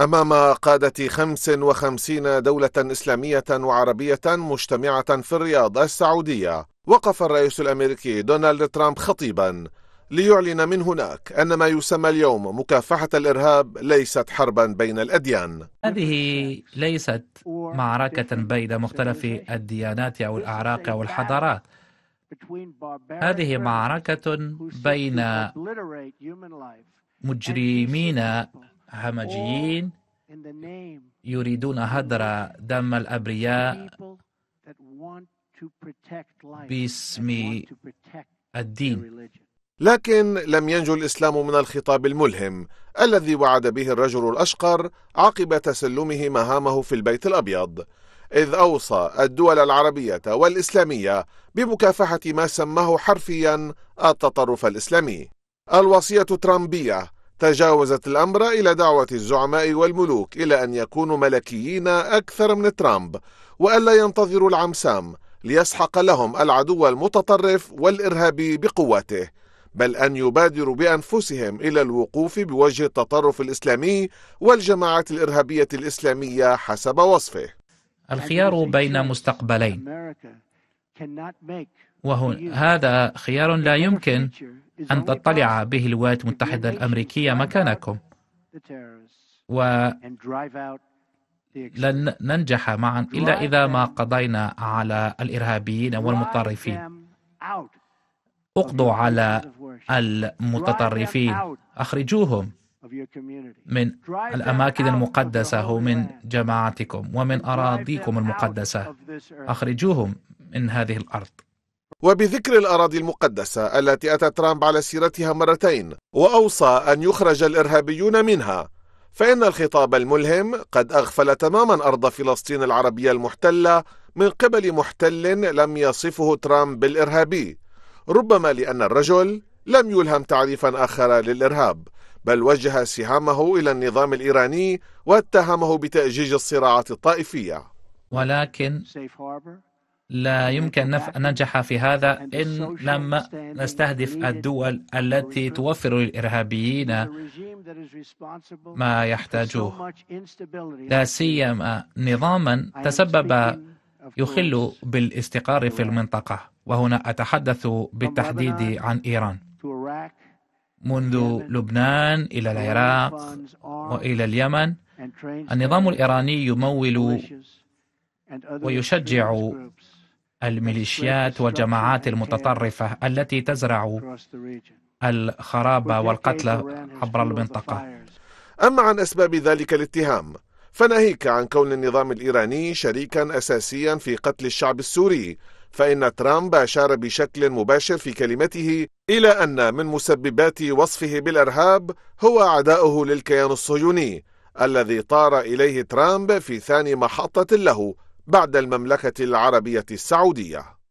أمام قادة 55 دولة إسلامية وعربية مجتمعة في الرياض السعودية وقف الرئيس الأمريكي دونالد ترامب خطيبا ليعلن من هناك أن ما يسمى اليوم مكافحة الإرهاب ليست حربا بين الأديان هذه ليست معركة بين مختلف الديانات أو الأعراق أو الحضارات هذه معركة بين مجرمين همجيين يريدون هدر دم الأبرياء باسم الدين لكن لم ينجو الإسلام من الخطاب الملهم الذي وعد به الرجل الأشقر عقب تسلمه مهامه في البيت الأبيض إذ أوصى الدول العربية والإسلامية بمكافحة ما سماه حرفيا التطرف الإسلامي الوصية ترامبية تجاوزت الأمر إلى دعوة الزعماء والملوك إلى أن يكونوا ملكيين أكثر من ترامب وألا ينتظروا العمسام ليسحق لهم العدو المتطرف والإرهابي بقوته بل أن يبادروا بأنفسهم إلى الوقوف بوجه التطرف الإسلامي والجماعات الإرهابية الإسلامية حسب وصفه الخيار بين مستقبلين وهنا هذا خيار لا يمكن أن تطلع به الولايات المتحدة الأمريكية مكانكم ولن ننجح معا إلا إذا ما قضينا على الإرهابيين والمتطرفين اقضوا على المتطرفين اخرجوهم من الاماكن المقدسه ومن جماعتكم ومن اراضيكم المقدسه اخرجوهم من هذه الارض وبذكر الأراضي المقدسة التي أتى ترامب على سيرتها مرتين وأوصى أن يخرج الإرهابيون منها فإن الخطاب الملهم قد أغفل تماما أرض فلسطين العربية المحتلة من قبل محتل لم يصفه ترامب بالإرهابي ربما لأن الرجل لم يلهم تعريفا آخر للإرهاب بل وجه سهامه إلى النظام الإيراني واتهمه بتأجيج الصراعات الطائفية ولكن لا يمكن أن ننجح في هذا إن لم نستهدف الدول التي توفر للإرهابيين ما يحتاجوه لا سيما نظاما تسبب يخل بالاستقرار في المنطقة وهنا أتحدث بالتحديد عن إيران منذ لبنان إلى العراق وإلى اليمن النظام الإيراني يمول ويشجع الميليشيات والجماعات المتطرفة التي تزرع الخراب والقتل عبر المنطقة أما عن أسباب ذلك الاتهام فناهيك عن كون النظام الإيراني شريكا أساسيا في قتل الشعب السوري فإن ترامب أشار بشكل مباشر في كلمته إلى أن من مسببات وصفه بالإرهاب هو عداؤه للكيان الصهيوني الذي طار إليه ترامب في ثاني محطة له بعد المملكة العربية السعودية